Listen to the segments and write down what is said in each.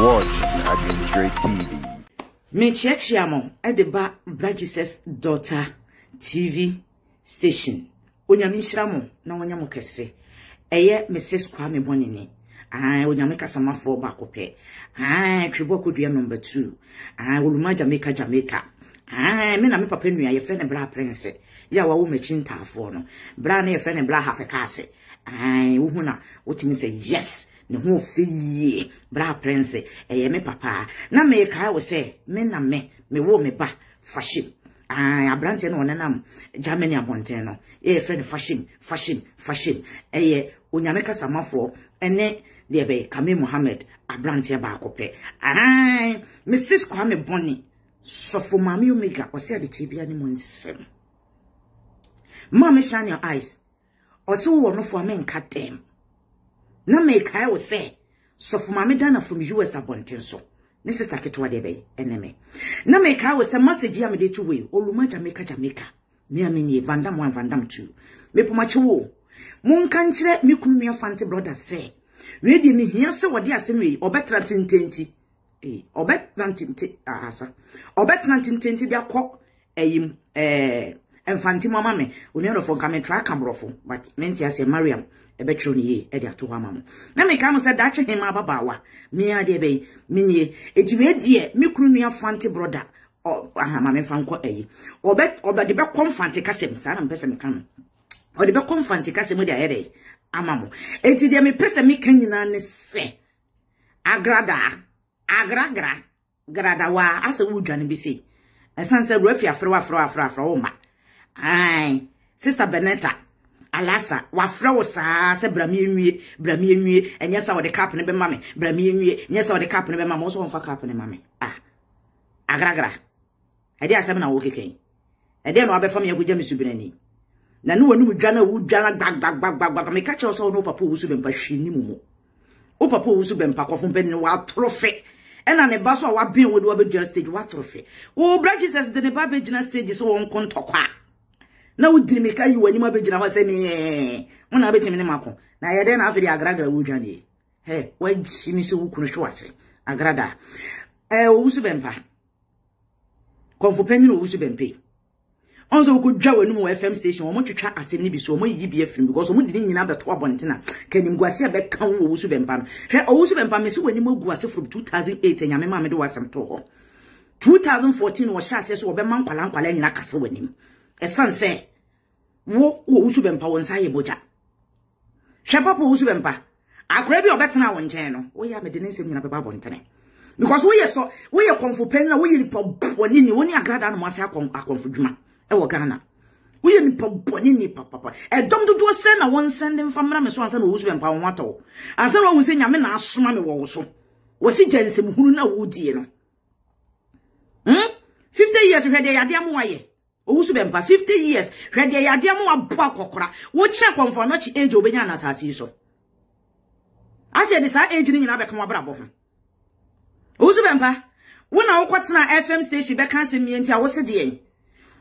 watch Adrian Adwindre TV. Me check Mechiachiamo at the ba Bragises daughter TV station. Onyamishramo na wanyamo kese. Eye Mrs. Kwame Bonini. Ah, onyame kasamafoɔ baako pɛ. Aye, Twebo Akodua number two. Aye, Oluma Jamaica Jamaica. Aye, me na me papa nua yɛfrɛ ne bra prince. Ya wa wo mekyi ntaafoɔ no. Bra na friend ne bra hafekase. Ah, wo hu na wotumi sɛ yes ne ho fɛ yie bra prince ɛyɛ me papa na me mekae wo sɛ me na me wo me ba fashion abrante no ɔnenam germany abɔnten no yɛfrɛ no fashion fashion fashion ɛyɛ onyame kasamafoɔ ɛne deɛ be kame mohammed abrante ba pɛ ahan mrs kwame bɔne sɔfo maame omega ɔsɛ adekyeɛ bia ne mu nsɛm maame shine your eyes ɔsɛ wowɔ nofoɔ a menka dɛm na mekae wo sɛ sɔfo maame dana from us abɔnten so ne sister ketewa deɛ bɛyɛ ɛne me na mekae wo sɛ message a mede to wei oluma jamaica jamaica me a menyɛ vandam 1 vandam 2 mepomakye wo monka nkyerɛ me kunu nua fante brother sɛ wei deɛ mehia sɛ wɔde asɛm wei ɔbɛtena tententi eh, ɔbɛtena tente ahasa ɔbɛtena de akɔ ɛyim ɛɛ eh, Emfanti mama me onua dɔfo nka metra ka mborɔfo but menti asɛ mariam ɛbɛtwerɛ ni yie ɛde ato hɔ ama mo na meka mo sɛ daakye hema ababaawa mea deɛ bɛyi menie ɛti meɛdeɛ me kunu nua fante brɔda ahamamemfa nkɔ ayi ɔde bɛkɔ mfante kasɛm saa na mpɛ sɛ meka no ɔde bɛkɔ mfante kasɛm de ayɛ dɛ ama mo ɛti deɛ mepɛ sɛ meka nyinaa ne sɛ agradaa agragra gradawa asɛ wodwane bi sei ɛsiane sɛ wura fi afrɛ wafrɛ wafrɛ ai sister beneta alasa wafrɛ wo saa brami brame brami brame nwie sa sɛ de cap no bɛma me brame nwie ɛnyɛ sɛ wɔde cap no bɛma me wo sɛ wɔmfa cap no ma me ah agragra ɛde asɛm na wokekɛn ɛdeɛ na wabɛfa ye akɔgya me subirani na nu w'anom dwa no a wodwa no gbagbagbagbagbagba meka kyerɛ sɛ wo ne wo papa ɔwu so bɛmpa hwee ni mu mu wo papa ɔwu so bɛmpa kɔfo mpɛni no waatoro fe ɛna ne ba so a waben wo de wabɛgyina stage wa trofe. wo bra jesus de ne ba be bɛgyina stage sɛ wɔnkɔ ntɔkɔ a na wodiri mika yi w'anim abɛgyina hɔ sɛ meɛ mo na wabɛtumi ne mako na yɛ dɛn na afei de agragra wodwa ne hɛ wagyi me sɛ wo kunu hwe wase agrada ɛɛ owu so bɛmpa kɔnfo panyin owu so bɛmpa yi ɔn sɛ wokɔdwa w'anim wɔ fm station wɔn twitwa asɛm no bi so wɔn yiyi bi afiri because wɔn de ne nyinaa bɛto abɔntena kanimguase a bɛka wo owu so bɛmpa no hwɛ owu so bɛmpa me sɛ w'anim agu ase from 2008 nyame maa me de w'asɛm to hɔ 2014 wɔhyɛ aseɛ so wɔbɛma nkwalaa nkwalaa nyinaa kasa w'anim ɛsan sɛ wo wo usubempa bempa wo nsa yɛ bogya hwɛ papa wusu bempa akora bi ɔbɛtena wo nkyɛn no woyɛ amede ne nsɛm nyina bɛba abɔntene because woyɛ sɔ woyɛ kɔnfo pɛn na woyɛ nipa bɔne ni woni agrada no mo ase akɔn akɔnfo dwuma ɛwɔ Ghana woyɛ nipa bɔne ni papapa ɛdɔm dodoɔ sɛ na wɔn nsɛnde mfa mmra me so ansa na wusu bempa wo atɔ ansa na wohu sɛ nyame na asoma me wɔ wo so wɔsi gyɛ nsɛm hunu na wodie no hmm 50 years hwɛ deɛ yadeɛ mo ayɛ owusu bɛ mpa fifty years hwɛ deɛ yadeɛ mu aboa kɔkora wokyɛ kɔnfɔ no kyi age obɛnya na asase so asɛ de saa age no nyinaa bɛka wabrabɔ ho owusu bɛ mpa wo na wokɔtena fm station bɛka asɛm yɛ nti a wose deɛ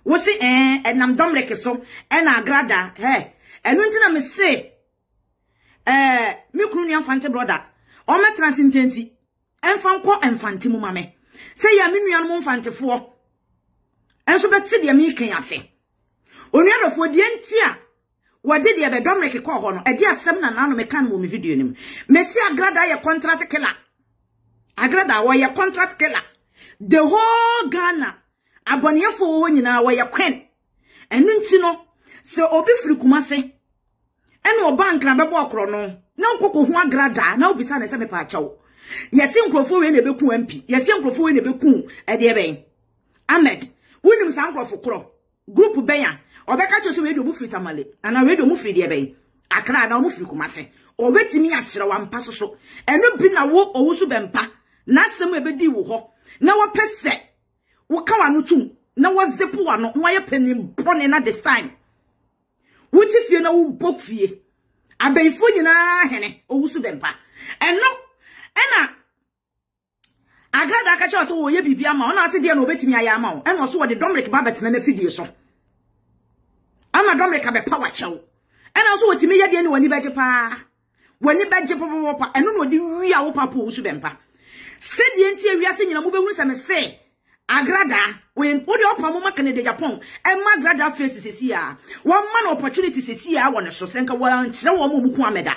wose ɛn ɛnam dɔmrek so ɛna agrada hɛ ɛno nti na mese ɛɛ eh, me kunu nua mfante broda ɔmɛtena se ntɛnti ɛmfa nkɔ mfante mu ma me sɛ yɛ me nuanom mfantefoɔ Enso beti de mi kan ase. Onuadofo de ntia wode de be Dominic ko ho no. E de asem na nanu me kan wo me video nim. Messi agrada ye contract killer. Agrada wo ye contract killer. The whole Ghana abonefo wo nyina wo ye kwen. Enu nti no se obi firi kumase. Ene oba nkran bebo krono. no. Na nkoko ho agrada na obi sa na se me pa chawo. Yesi nkrofo we na be ku MP. Yesi nkrofo we na be ku e de ben. Ahmed wonim saa nkurɔfo korɔ group benya a ɔbɛka kyerɛ sɛ wɔadi tamale ana wɔadi ɔmu firi deɛ bɛn akra anaa ɔmu firi kumase ɔbɛtumi akyerɛ wampa so so bi na wo owusu so bɛmpa n'asɛm ɛbɛdi wo hɔ na wɔpɛ sɛ woka wano tum na wɔzepo wano na wɔayɛ panimbɔne na this time wote fie na wobɔ fie abɛnfo nyinaa hene owusu so bɛmpa ɛno ɛna Agada aka so sɛ wɔyɛ biribi ama wo na ase deɛ na wɔbɛtumi ayɛ ama wo ɛna ɔso wɔde dɔmrik ba bɛtena no afidie so ama dɔmrik abɛpa wakyɛ wo ɛna nso wɔtumi yɛ deɛ ne w'ani bɛgye paa w'ani bɛgye popopɔ pa ɛno na wɔde wi a wo papo wo se ni sɛdeɛ nti awiase Se agada sɛ mesɛ agrada wode ɔpa mo ma canada japan ɛma agrada face sesi a wɔma no opportunity se se ya. One so sɛ nka wɔankyerɛ wɔ ma ɔmu ko amɛda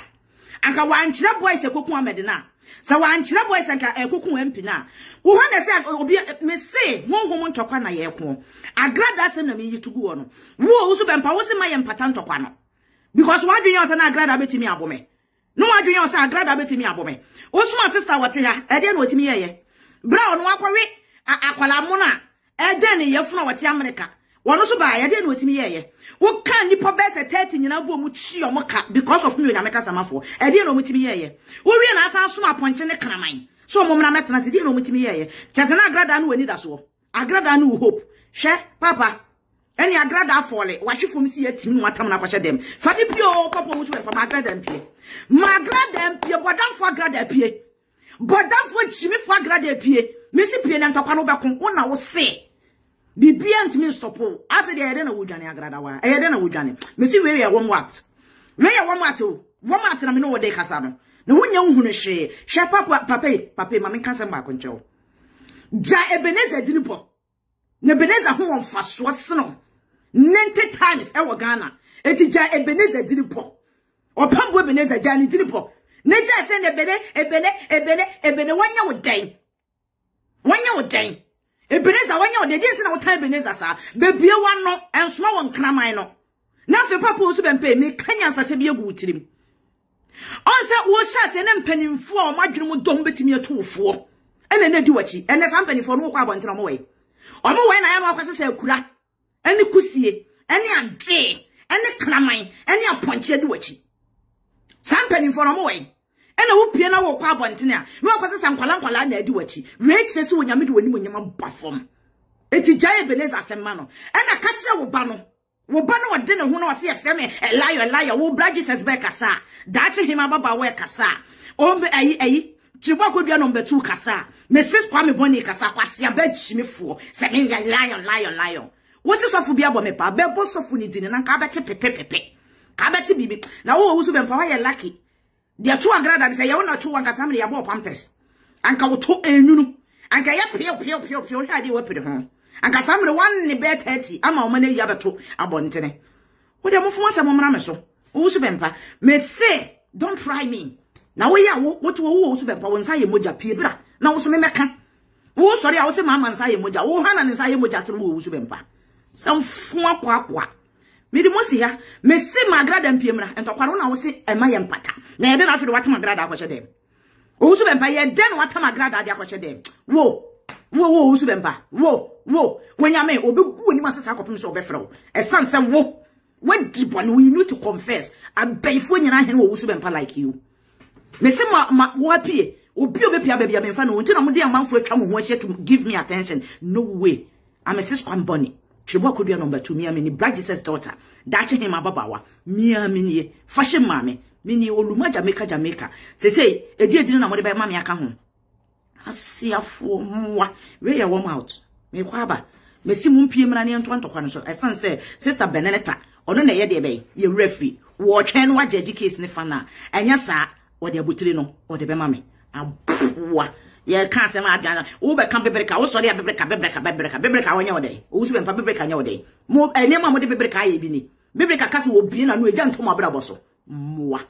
anka wɔankyerɛ boys ɛkɔko kukuwa no sɛ wankyerɛ boys nka ɛkoko wɔ mpi no a wohɔ na sɛ obi mese honhom ntɔkwa na yɛko agrada asɛm na meyi tugu wɔ no wo wo so bɛmpa wo se ma yɛ mpata ntɔkwa no because ɔ sɛ na agrada bɛtumi abɔ me ɔ sɛ agrada bɛtumi me wo sister wɔte ha ɛdeɛ na yɛyɛ berɛ a ɔno wakɔwe akwala a wɔno so baa yɛdeɛ na wɔtumi yɛɛyɛ woka nnipa bɛɛ sɛ tɛɛte nyinaa bɔ mu twi ɔmo ka because of me onyameka samafoɔ ɛdeɛ e na ɔmotumi yɛɛyɛ wowie na asan som apɔnkye ne kraman so ɔmo mmra mɛtena se deɛ na ɔmotumi yɛɛyɛ kyɛ sɛ na agradaa no w'ani da soɔ agradaa no wo hope She, papa ɛne agradaa fɔɔle wahwe fam si yɛtim no watam no akɔhyɛ dɛm fa ne pie o papa wo so wɛmpa ma agradaa mpie ma agradaa mpie bɔdamfoɔ agradaa pie bɔdamfoɔ kyimifoɔ agradaa pie mesi pie na ntɔkwa no wobɛko wo na wo see bibia ntimi stop o afɛ deɛ yɛde na wodwane agradawa ɛyɛde na wodwane mesi wei yɛ wɔm wat wei yɛ wɔm wat o wɔm wat na me ne wɔde kasa no na wonya wohunu hwee hwɛ papa papa yi papa yi ma menka sɛm baako nkyɛw gya ebeneza dini bɔ na ebeneza ho wɔn ninety times ɛwɔ ghana eti gya ebeneza dini bɔ ɔpambo ebeneza gya ne dini bɔ ne gya sɛ na ebene ebene ebene ebene wɔnyɛ wo dɛn wɔnyɛ wo dɛn. Ebenezer wanya odedi nti na wo time Ebenezer saa. Bebie wa no ensoma wo nkraman no. Na fe papa osu bempe me kanya nsase bi egu utirim. Onse wo sha se ne mpanimfo a omadwene mu dom betimi atofo. Ene na di wachi. Ene sa mpanimfo no wo kwa abontre mo we. Omo we na ya ma kwase se akura. Ene kusie, ene ade, ene kraman, ene aponche di wachi. Sa mpanimfo no mo we. ɛna wopie na wɔkɔ abɔntene a na wɔkɔ sesa nkwala nkwala na adi wachi wei kyerɛ wo wɔnyame de w'anim onyam aba eti jaye beneza asɛm no ena ka kyerɛ wo ba no wo ba no ɔde ne ho na ɔse yɛfrɛ me ɛlayɔ ɛlayɔ wo bra jesus be kasa daakye hema babaawa ɛkasa ɔmbe ayi ayi Chibo kodua no mbetu kasa. me sis kwa me Boni kasa kwa siabe chimifo. Se me ya lion lion lion. Woti sofu bia bo me pa. be bo sofu ni dine na ka beti pepe pepe. Ka beti bibi. Na wo wo so be mpa wa ye lucky. They are Deɛ eh, two hundred and sɛ yɛwɔ to two to samina yɛabɔ pampers anka woto enwunu anka yɛ pio pio pio pio hwɛ adeɛ wɔpere ho anka samina one ne bɛɛ thirty ama wɔn ani yabɛto abɔntene wɔde mo fun asɛm ɔmra me so wɔwusu bɛ mpa me say. don't try me na wɔyɛ a wɔtu wɔwu wɔwusu bɛ mpa say? nsa yɛ mogya pie bra na wɔso mɛmɛka wɔwɔ sɔre a wɔsɛ maama nsa yɛ mogya wɔwɔ ha na say. nsa yɛ mogya asɛm wɔwusu bɛ mpa sɛ mfun akɔ mede mo si ha mesi magrada mpiem na ntɔkware na wo se ɛma yɛ mpata na yɛde na afei de watam agrada akɔhyɛ dɛm owu so bɛmpa yɛde na watam agrada ade akɔhyɛ dɛm wo wo wo owu so bɛmpa wo wo wonyame obi gu onim asesa akɔpem sɛ ɔbɛfrɛ wo ɛsan sɛ wo wadi bɔne we need to confess abɛyifoɔ nyinaa hene wɔ owu so bɛmpa like you mesi ma ma wɔapie obi obɛpia baabi a memfa no wo nti na mode amanfoɔ atwa mo ho ahyɛ to give me attention no way I am amesi squambɔne Chibwa Kudua number two, Mia Mini, Black Jesus' daughter, That's him Ababawa, Mia Mini, Fashion Mame, Mini Oluma Jamaica, Jamaica. se say, a na dinner, what about Mammy Akahum? Asiafo mwa, where your warm out? Me kwaba, me si mumpi mrani antwanto kwanoso, so esan eh, say, Sister Benetta, or na ye debe, ye refi, watch and watch education fana, and yes, sir, or the butino, or the bemame. Abuwa. yɛ ka asɛm adan wo bɛ kan bebreka wo sɔre a bebreka bebreka bebreka bebreka wo nyɛ wo dɛ wo so bebreka nyɛ mo enema eh, mo de bebreka ayɛ bi ni bebreka kasi wo bie na no egya ntom abrabɔ so mmoa